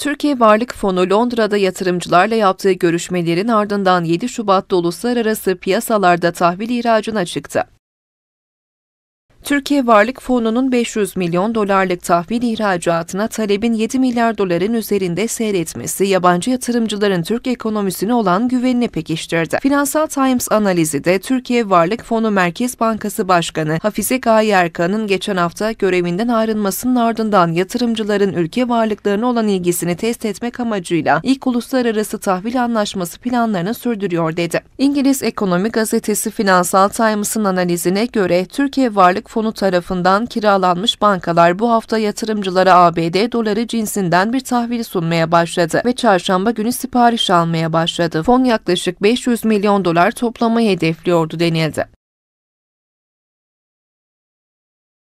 Türkiye Varlık Fonu Londra'da yatırımcılarla yaptığı görüşmelerin ardından 7 Şubat'ta uluslararası piyasalarda tahvil ihracına çıktı. Türkiye Varlık Fonu'nun 500 milyon dolarlık tahvil ihracatına talebin 7 milyar doların üzerinde seyretmesi yabancı yatırımcıların Türk ekonomisine olan güvenini pekiştirdi. Finansal Times analizi de Türkiye Varlık Fonu Merkez Bankası Başkanı Hafize Gaye Erkan'ın geçen hafta görevinden ayrılmasının ardından yatırımcıların ülke varlıklarına olan ilgisini test etmek amacıyla ilk uluslararası tahvil anlaşması planlarını sürdürüyor dedi. İngiliz Ekonomi Gazetesi Finansal Times'ın analizine göre Türkiye Varlık Fonu tarafından kiralanmış bankalar bu hafta yatırımcılara ABD doları cinsinden bir tahvil sunmaya başladı ve çarşamba günü sipariş almaya başladı. Fon yaklaşık 500 milyon dolar toplamayı hedefliyordu denildi.